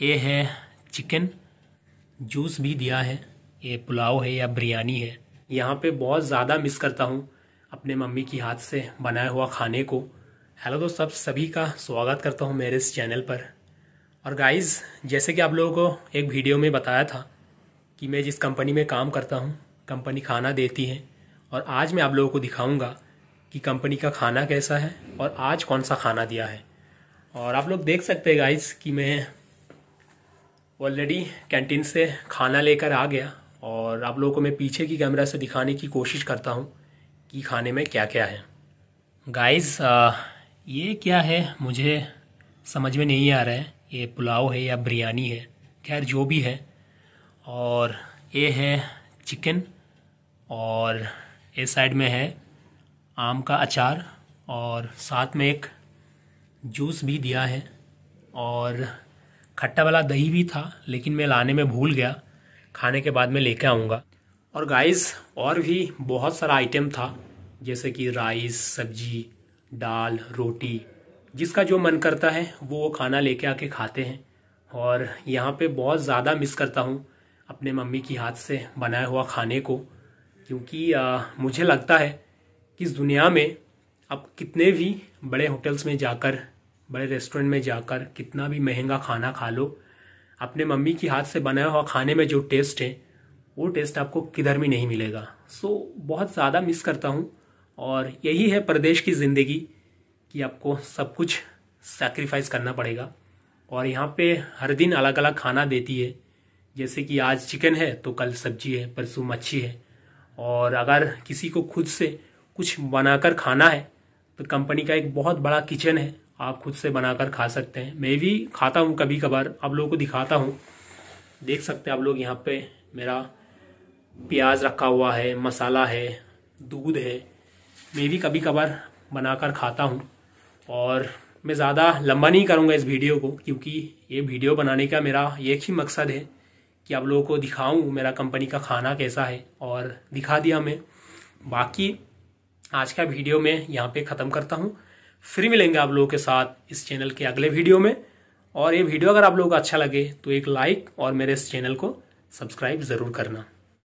ये है chicken juice भी दिया है ये पुलाव है या बिरयानी है यहाँ पे बहुत ज़्यादा मिस करता हूँ अपने मम्मी की हाथ से बनाया हुआ खाने को हेलो दोस्त सब सभी का स्वागत करता हूँ मेरे इस चैनल पर और गाइस जैसे कि आप लोगों को एक वीडियो में बताया था कि मैं जिस कंपनी में काम करता हूँ कंपनी खाना देती है और आज मैं आप लोगों को दिखाऊँगा कि कंपनी का खाना कैसा है और आज कौन सा खाना दिया है और आप लोग देख सकते हैं गाइस कि मैं ऑलरेडी कैंटीन से खाना लेकर आ गया और आप लोगों को मैं पीछे की कैमरा से दिखाने की कोशिश करता हूँ कि खाने में क्या क्या है गाइस ये क्या है मुझे समझ में नहीं आ रहा है ये पुलाव है या बिरयानी है खैर जो भी है और ये है चिकन और इस साइड में है आम का अचार और साथ में एक जूस भी दिया है और खट्टा वाला दही भी था लेकिन मैं लाने में भूल गया खाने के बाद मैं लेके आऊँगा और गाइस और भी बहुत सारा आइटम था जैसे कि राइस सब्जी दाल रोटी जिसका जो मन करता है वो वो खाना लेके आके खाते हैं और यहाँ पे बहुत ज़्यादा मिस करता हूँ अपने मम्मी की हाथ से बनाया हुआ खाने को क्योंकि आ, मुझे लगता है कि इस दुनिया में आप कितने भी बड़े होटल्स में जाकर बड़े रेस्टोरेंट में जाकर कितना भी महंगा खाना खा लो अपने मम्मी की हाथ से बनाया हुआ खाने में जो टेस्ट है वो टेस्ट आपको किधर भी नहीं मिलेगा सो बहुत ज़्यादा मिस करता हूँ और यही है प्रदेश की ज़िंदगी कि आपको सब कुछ सेक्रीफाइस करना पड़ेगा और यहाँ पे हर दिन अलग अलग खाना देती है जैसे कि आज चिकन है तो कल सब्जी है परसों मच्छी है और अगर किसी को खुद से कुछ बनाकर खाना है तो कंपनी का एक बहुत बड़ा किचन है आप खुद से बनाकर खा सकते हैं मैं भी खाता हूँ कभी कभार आप लोगों को दिखाता हूँ देख सकते हैं आप लोग यहाँ पे मेरा प्याज रखा हुआ है मसाला है दूध है मैं भी कभी कभार बनाकर खाता हूँ और मैं ज़्यादा लंबा नहीं करूँगा इस वीडियो को क्योंकि ये वीडियो बनाने का मेरा एक ही मकसद है कि आप लोगों को दिखाऊँ मेरा कंपनी का खाना कैसा है और दिखा दिया मैं बाकी आज का वीडियो मैं यहाँ पे ख़त्म करता हूँ फिर मिलेंगे आप लोगों के साथ इस चैनल के अगले वीडियो में और ये वीडियो अगर आप लोगों को अच्छा लगे तो एक लाइक और मेरे इस चैनल को सब्सक्राइब ज़रूर करना